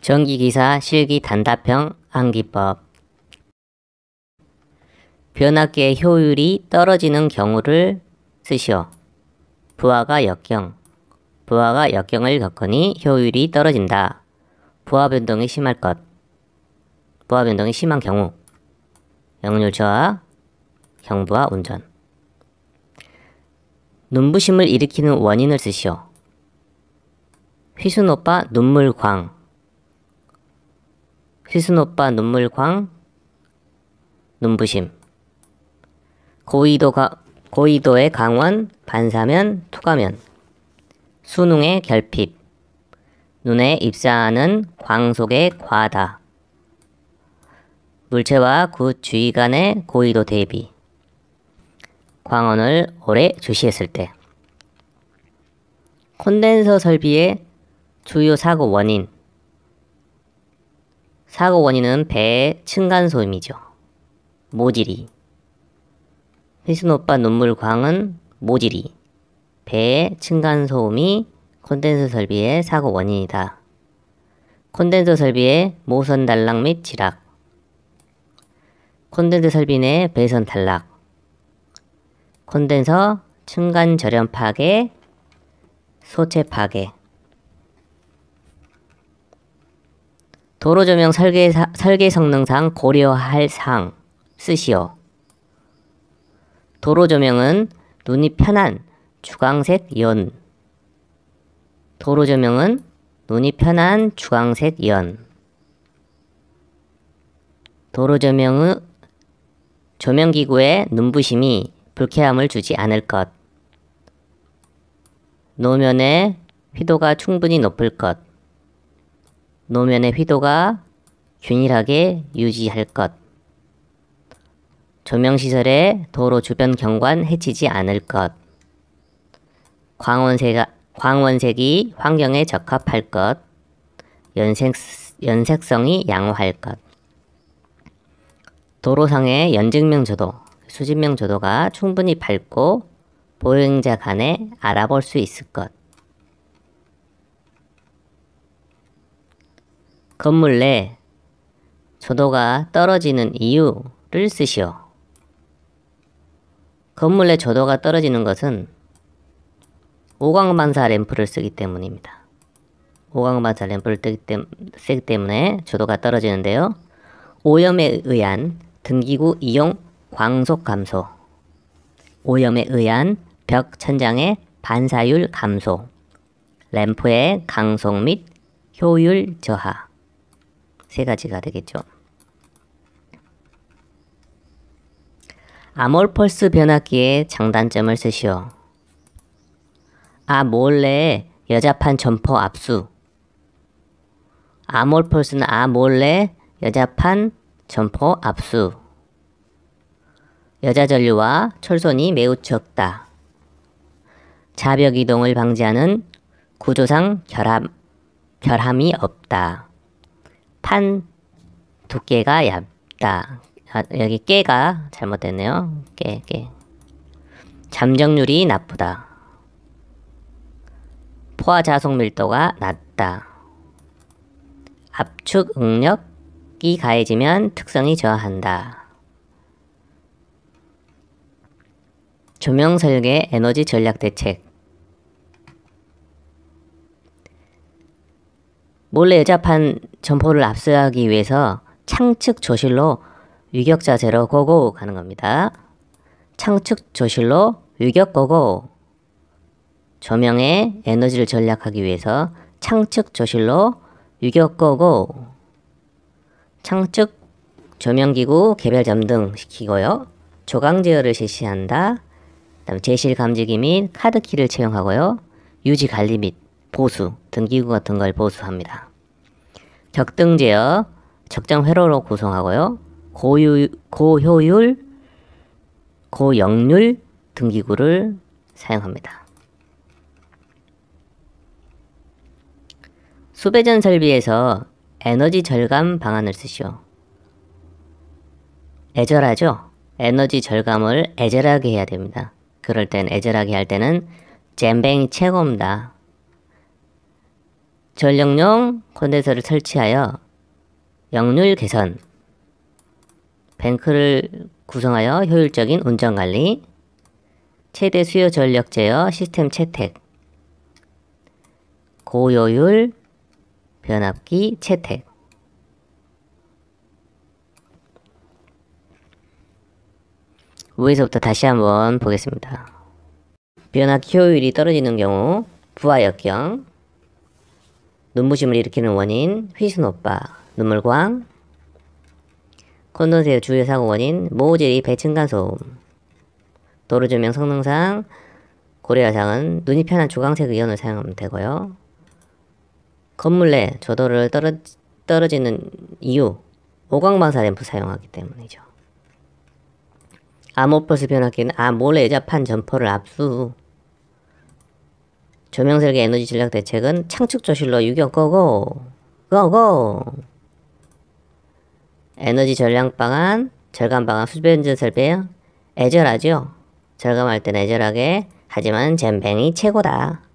전기기사 실기 단답형 암기법 변압기의 효율이 떨어지는 경우를 쓰시오. 부하가 역경 부하가 역경을 겪으니 효율이 떨어진다. 부하 변동이 심할 것 부하 변동이 심한 경우 역률 저하 경부하 운전 눈부심을 일으키는 원인을 쓰시오. 휘순 오빠 눈물 광. 휘순 오빠 눈물 광. 눈부심. 고이도가, 고이도의 강원, 반사면, 투가면. 수능의 결핍. 눈에 입사하는 광 속의 과다. 물체와 굿 주위 간의 고이도 대비. 광원을 오래 주시했을 때. 콘덴서 설비의 주요 사고 원인 사고 원인은 배의 층간소음이죠. 모질이 휘스오빠 눈물광은 모질이 배의 층간소음이 콘덴서 설비의 사고 원인이다. 콘덴서 설비의 모선 단락 및 지락 콘덴서 설비 내 배선 단락 콘덴서 층간 절연 파괴 소체 파괴 도로 조명 설계, 사, 설계 성능상 고려할 사항 쓰시오. 도로 조명은 눈이 편한 주광색 연. 도로 조명은 눈이 편한 주광색 연. 도로 조명의 조명기구의 눈부심이 불쾌함을 주지 않을 것. 노면의 휘도가 충분히 높을 것. 노면의 휘도가 균일하게 유지할 것. 조명시설의 도로 주변 경관 해치지 않을 것. 광원색, 광원색이 환경에 적합할 것. 연색, 연색성이 양호할 것. 도로상의 연증명 조도, 수진명 조도가 충분히 밝고 보행자 간에 알아볼 수 있을 것. 건물 내 조도가 떨어지는 이유를 쓰시오. 건물 내 조도가 떨어지는 것은 오광반사 램프를 쓰기 때문입니다. 오광반사 램프를 쓰기 때문에 조도가 떨어지는데요. 오염에 의한 등기구 이용 광속 감소 오염에 의한 벽 천장의 반사율 감소 램프의 강속 및 효율 저하 세 가지가 되겠죠. 아몰펄스 변압기의 장단점을 쓰시오. 아몰레 여자판 점퍼 압수 아몰펄스는 아몰레 여자판 점퍼 압수 여자 전류와 철손이 매우 적다. 자벽 이동을 방지하는 구조상 결함, 결함이 없다. 판 두께가 얇다. 아, 여기 깨가 잘못됐네요. 깨, 깨. 잠정률이 나쁘다. 포화 자속 밀도가 낮다. 압축 응력이 가해지면 특성이 저하한다. 조명 설계 에너지 전략 대책 몰래 여자판 점포를 압수하기 위해서 창측 조실로 유격자세로 고고 가는 겁니다. 창측 조실로 유격 고고 조명의 에너지를 전략하기 위해서 창측 조실로 유격 고고 창측 조명기구 개별 점등시키고요. 조강 제어를 실시한다. 다음 제실 감지기 및 카드키를 채용하고요. 유지 관리 및 보수, 등기구 같은 걸 보수합니다. 적등제어, 적정 회로로 구성하고요. 고유, 고효율, 고영률 등기구를 사용합니다. 수배전 설비에서 에너지 절감 방안을 쓰시오. 애절하죠? 에너지 절감을 애절하게 해야 됩니다. 그럴 땐 애절하게 할 때는 젠뱅이 최고입니다. 전력용 콘덴서를 설치하여 역률 개선, 뱅크를 구성하여 효율적인 운전 관리, 최대 수요 전력 제어 시스템 채택, 고효율 변압기 채택, 위에서부터 다시 한번 보겠습니다. 변압기 효율이 떨어지는 경우 부하 역경, 눈부심을 일으키는 원인 휘순오빠 눈물광 콘돈세어 주요 사고 원인 모질이 호 배층간 소음 도로 조명 성능상 고려야상은 눈이 편한 주광색 의원을 사용하면 되고요. 건물 내 조도를 떨어, 떨어지는 이유 오광방사 램프 사용하기 때문이죠. 암모퍼스 변압기는 암몰레 자판 점퍼를 압수 조명설계 에너지 전략 대책은 창축 조실로 유격 고고 고고 에너지 전략 방안 절감 방안 수변전 설비요 애절하죠 절감할 때는 애절하게 하지만 젬뱅이 최고다